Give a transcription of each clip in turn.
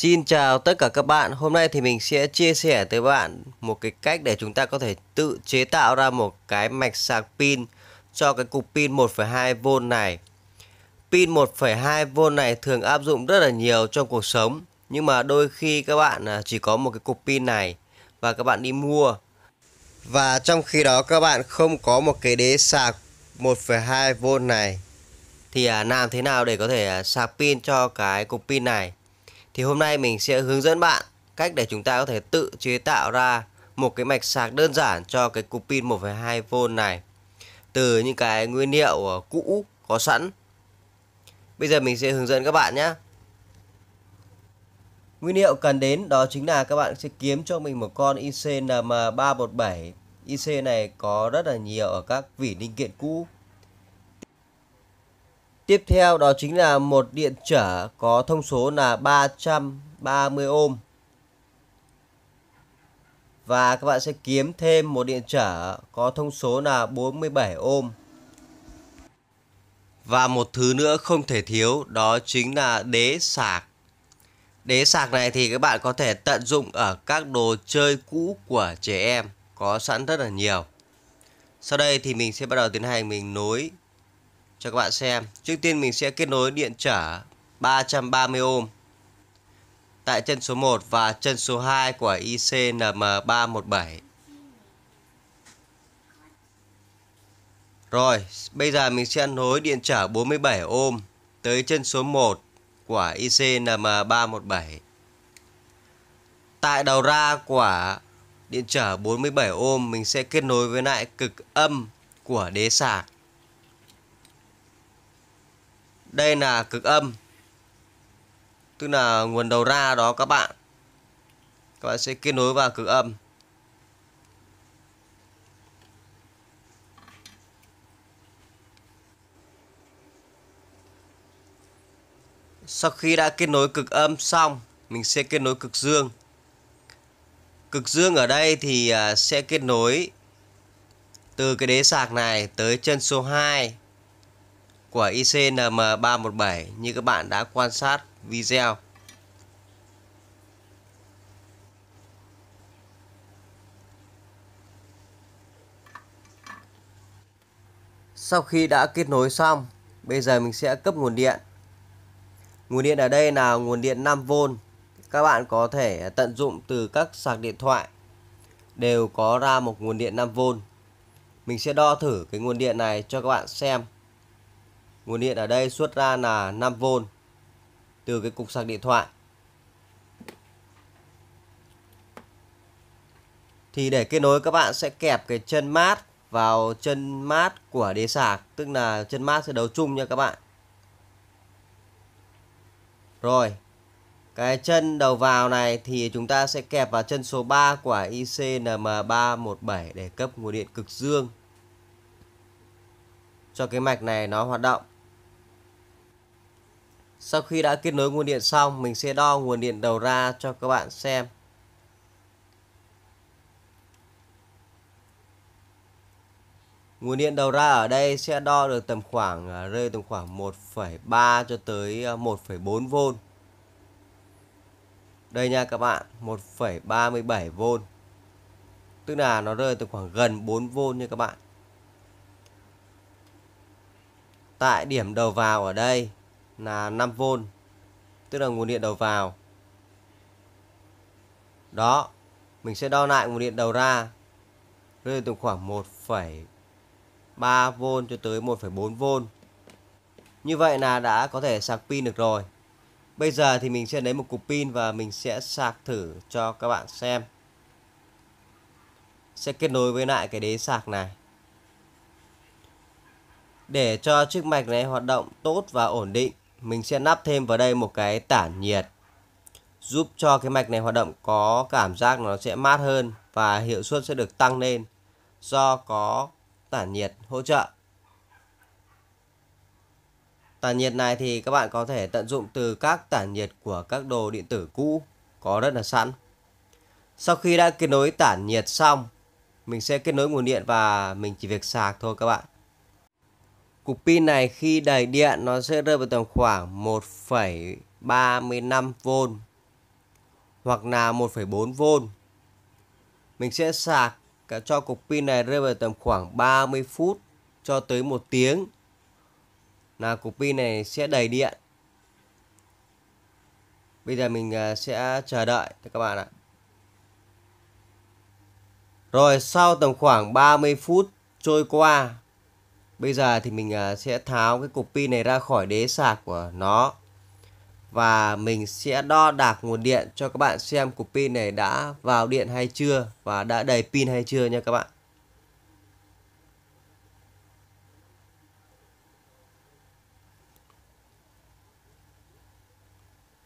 Xin chào tất cả các bạn, hôm nay thì mình sẽ chia sẻ tới bạn một cái cách để chúng ta có thể tự chế tạo ra một cái mạch sạc pin cho cái cục pin 1,2V này. Pin 1,2V này thường áp dụng rất là nhiều trong cuộc sống, nhưng mà đôi khi các bạn à, chỉ có một cái cục pin này và các bạn đi mua. Và trong khi đó các bạn không có một cái đế sạc 1,2V này thì à, làm thế nào để có thể à, sạc pin cho cái cục pin này? thì hôm nay mình sẽ hướng dẫn bạn cách để chúng ta có thể tự chế tạo ra một cái mạch sạc đơn giản cho cái cục pin 1,2V này từ những cái nguyên liệu ờ, cũ có sẵn. Bây giờ mình sẽ hướng dẫn các bạn nhé. Nguyên liệu cần đến đó chính là các bạn sẽ kiếm cho mình một con ICNM317. IC này có rất là nhiều ở các vỉ linh kiện cũ Tiếp theo đó chính là một điện trở có thông số là 330 ohm. Và các bạn sẽ kiếm thêm một điện trở có thông số là 47 ohm. Và một thứ nữa không thể thiếu đó chính là đế sạc. Đế sạc này thì các bạn có thể tận dụng ở các đồ chơi cũ của trẻ em có sẵn rất là nhiều. Sau đây thì mình sẽ bắt đầu tiến hành mình nối cho các bạn xem. Trước tiên mình sẽ kết nối điện trở 330 ohm tại chân số 1 và chân số 2 của ICNM317. Rồi, bây giờ mình sẽ nối điện trở 47 ohm tới chân số 1 của ICNM317. Tại đầu ra của điện trở 47 ohm mình sẽ kết nối với lại cực âm của đế sạc đây là cực âm tức là nguồn đầu ra đó các bạn các bạn sẽ kết nối vào cực âm sau khi đã kết nối cực âm xong mình sẽ kết nối cực dương cực dương ở đây thì à, sẽ kết nối từ cái đế sạc này tới chân số 2 của ICNM317 như các bạn đã quan sát video. Sau khi đã kết nối xong, bây giờ mình sẽ cấp nguồn điện. Nguồn điện ở đây là nguồn điện 5V. Các bạn có thể tận dụng từ các sạc điện thoại đều có ra một nguồn điện 5V. Mình sẽ đo thử cái nguồn điện này cho các bạn xem. Nguồn điện ở đây xuất ra là 5V từ cái cục sạc điện thoại. Thì để kết nối các bạn sẽ kẹp cái chân mát vào chân mát của đế sạc, tức là chân mát sẽ đấu chung nha các bạn. Rồi, cái chân đầu vào này thì chúng ta sẽ kẹp vào chân số 3 của ICNM317 để cấp nguồn điện cực dương cho cái mạch này nó hoạt động. Sau khi đã kết nối nguồn điện xong, mình sẽ đo nguồn điện đầu ra cho các bạn xem. Nguồn điện đầu ra ở đây sẽ đo được tầm khoảng à, rơi tầm khoảng 1,3 cho tới 1,4V. À, đây nha các bạn, 1,37V. Tức là nó rơi từ khoảng gần 4V nha các bạn. Tại điểm đầu vào ở đây là 5V tức là nguồn điện đầu vào đó mình sẽ đo lại nguồn điện đầu ra rơi từ khoảng 1,3V cho tới 1,4V như vậy là đã có thể sạc pin được rồi bây giờ thì mình sẽ lấy một cục pin và mình sẽ sạc thử cho các bạn xem sẽ kết nối với lại cái đế sạc này để cho chiếc mạch này hoạt động tốt và ổn định mình sẽ nắp thêm vào đây một cái tản nhiệt giúp cho cái mạch này hoạt động có cảm giác nó sẽ mát hơn và hiệu suất sẽ được tăng lên do có tản nhiệt hỗ trợ. Tản nhiệt này thì các bạn có thể tận dụng từ các tản nhiệt của các đồ điện tử cũ có rất là sẵn. Sau khi đã kết nối tản nhiệt xong, mình sẽ kết nối nguồn điện và mình chỉ việc sạc thôi các bạn. Cục pin này khi đầy điện nó sẽ rơi vào tầm khoảng 1,35V hoặc là 1,4V. Mình sẽ sạc cả cho cục pin này rơi vào tầm khoảng 30 phút cho tới 1 tiếng là cục pin này sẽ đầy điện. Bây giờ mình à, sẽ chờ đợi các bạn ạ. Rồi sau tầm khoảng 30 phút trôi qua Bây giờ thì mình à, sẽ tháo cái cục pin này ra khỏi đế sạc của nó. Và mình sẽ đo đạc nguồn điện cho các bạn xem cục pin này đã vào điện hay chưa và đã đầy pin hay chưa nha các bạn.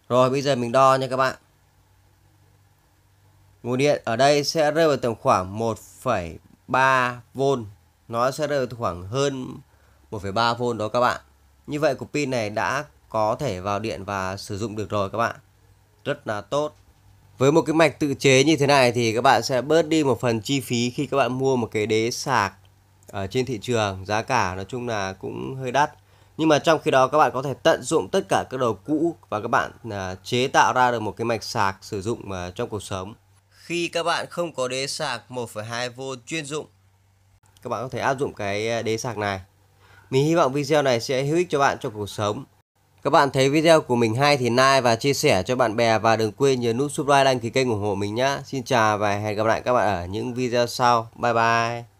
Rồi bây giờ mình đo nha các bạn. Nguồn điện ở đây sẽ rơi vào tầm khoảng 1,3V nó sẽ rơi khoảng hơn 1,3V đó các bạn. Như vậy cục pin này đã có thể vào điện và sử dụng được rồi các bạn. Rất là tốt. Với một cái mạch tự chế như thế này thì các bạn sẽ bớt đi một phần chi phí khi các bạn mua một cái đế sạc ở trên thị trường, giá cả nói chung là cũng hơi đắt. Nhưng mà trong khi đó các bạn có thể tận dụng tất cả các đồ cũ và các bạn à, chế tạo ra được một cái mạch sạc sử dụng à, trong cuộc sống. Khi các bạn không có đế sạc 1,2V chuyên dụng các bạn có thể áp dụng cái à, đế sạc này. Mình hy vọng video này sẽ hữu ích cho bạn trong cuộc sống. Các bạn thấy video của mình hay thì like và chia sẻ cho bạn bè và đừng quên nhấn nút subscribe đăng ký kênh ủng hộ mình nhé. Xin chào và hẹn gặp lại các bạn ở những video sau. Bye bye.